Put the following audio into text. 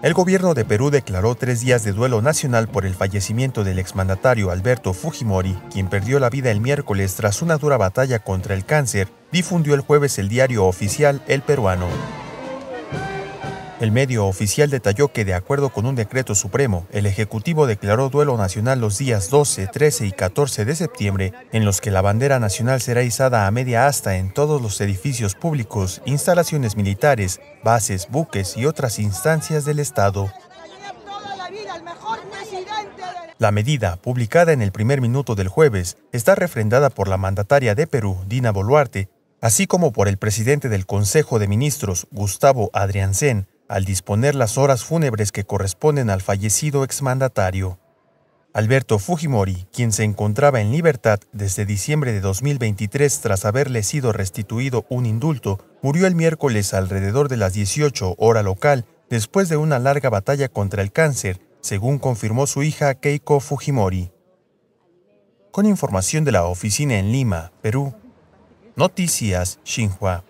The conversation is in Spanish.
El gobierno de Perú declaró tres días de duelo nacional por el fallecimiento del exmandatario Alberto Fujimori, quien perdió la vida el miércoles tras una dura batalla contra el cáncer, difundió el jueves el diario oficial El Peruano. El medio oficial detalló que, de acuerdo con un decreto supremo, el Ejecutivo declaró duelo nacional los días 12, 13 y 14 de septiembre, en los que la bandera nacional será izada a media asta en todos los edificios públicos, instalaciones militares, bases, buques y otras instancias del Estado. La medida, publicada en el primer minuto del jueves, está refrendada por la mandataria de Perú, Dina Boluarte, así como por el presidente del Consejo de Ministros, Gustavo Adriansen, al disponer las horas fúnebres que corresponden al fallecido exmandatario. Alberto Fujimori, quien se encontraba en libertad desde diciembre de 2023 tras haberle sido restituido un indulto, murió el miércoles alrededor de las 18 hora local después de una larga batalla contra el cáncer, según confirmó su hija Keiko Fujimori. Con información de la oficina en Lima, Perú. Noticias Xinhua.